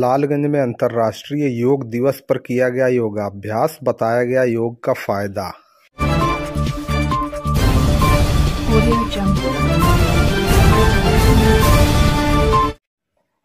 लालगंज में अंतर्राष्ट्रीय योग दिवस पर किया गया योगाभ्यास बताया गया योग का फायदा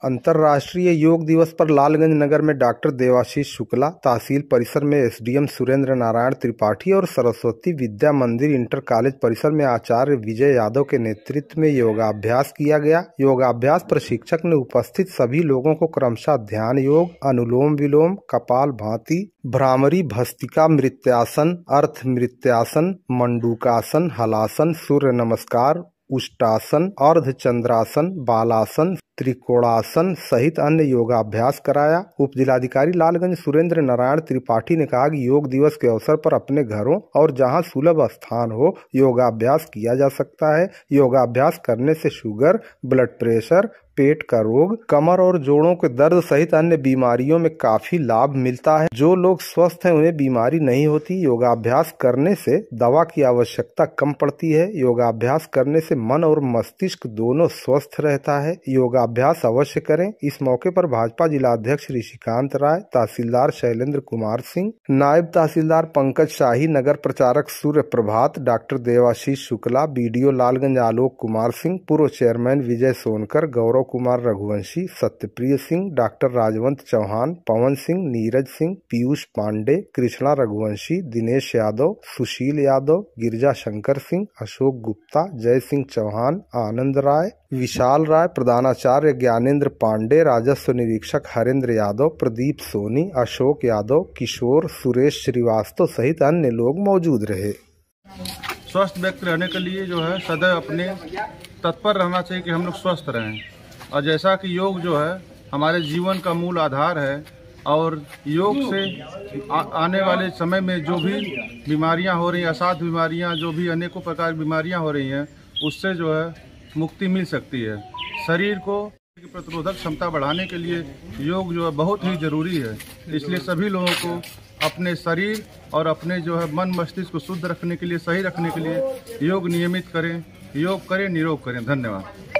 अंतर्राष्ट्रीय योग दिवस पर लालगंज नगर में डॉक्टर देवाशीष शुक्ला तहसील परिसर में एसडीएम सुरेंद्र नारायण त्रिपाठी और सरस्वती विद्या मंदिर इंटर कॉलेज परिसर में आचार्य विजय यादव के नेतृत्व में योगाभ्यास किया गया योगाभ्यास प्रशिक्षक ने उपस्थित सभी लोगों को क्रमशः ध्यान योग अनुलोम विलोम कपाल भांति भ्रामरी भस्तिका मृत्यासन अर्थ मृत्यासन मंडूकासन हलासन सूर्य नमस्कार उष्टासन अर्ध चंद्रासन बालासन त्रिकोणासन सहित अन्य योगाभ्यास कराया उप जिलाधिकारी लालगंज सुरेंद्र नारायण त्रिपाठी ने कहा कि योग दिवस के अवसर पर अपने घरों और जहां सुलभ स्थान हो योगाभ्यास किया जा सकता है योगाभ्यास करने से शुगर ब्लड प्रेशर पेट का रोग कमर और जोड़ों के दर्द सहित अन्य बीमारियों में काफी लाभ मिलता है जो लोग स्वस्थ हैं उन्हें बीमारी नहीं होती योगाभ्यास करने से दवा की आवश्यकता कम पड़ती है योगाभ्यास करने से मन और मस्तिष्क दोनों स्वस्थ रहता है योगा अभ्यास अवश्य करें इस मौके पर भाजपा जिला अध्यक्ष ऋषिकांत राय तहसीलदार शैलेंद्र कुमार सिंह नायब तहसीलदार पंकज शाही नगर प्रचारक सूर्य प्रभात डॉक्टर देवाशीष शुक्ला बीडीओ लालगंज आलोक कुमार सिंह पूर्व चेयरमैन विजय सोनकर गौरव कुमार रघुवंशी सत्यप्रिय सिंह डॉक्टर राजवंत चौहान पवन सिंह नीरज सिंह पीयूष पांडे कृष्णा रघुवंशी दिनेश यादव सुशील यादव गिरजा शंकर सिंह अशोक गुप्ता जय सिंह चौहान आनंद राय विशाल राय प्रधानाचार्य आचार्य ज्ञानेन्द्र पांडे राजस्व निरीक्षक हरेंद्र यादव प्रदीप सोनी अशोक यादव किशोर सुरेश श्रीवास्तव सहित अन्य लोग मौजूद रहे स्वस्थ व्यक्ति रहने के लिए जो है सदैव अपने तत्पर रहना चाहिए कि हम लोग स्वस्थ रहें और जैसा कि योग जो है हमारे जीवन का मूल आधार है और योग से आ, आने वाले समय में जो भी बीमारियां हो रही हैं असाध बीमारियां जो भी अनेकों प्रकार की बीमारियां हो रही हैं उससे जो है मुक्ति मिल सकती है शरीर को प्रतिरोधक क्षमता बढ़ाने के लिए योग जो है बहुत ही जरूरी है इसलिए सभी लोगों को अपने शरीर और अपने जो है मन मस्तिष्क को शुद्ध रखने के लिए सही रखने के लिए योग नियमित करें योग करें निरोग करें धन्यवाद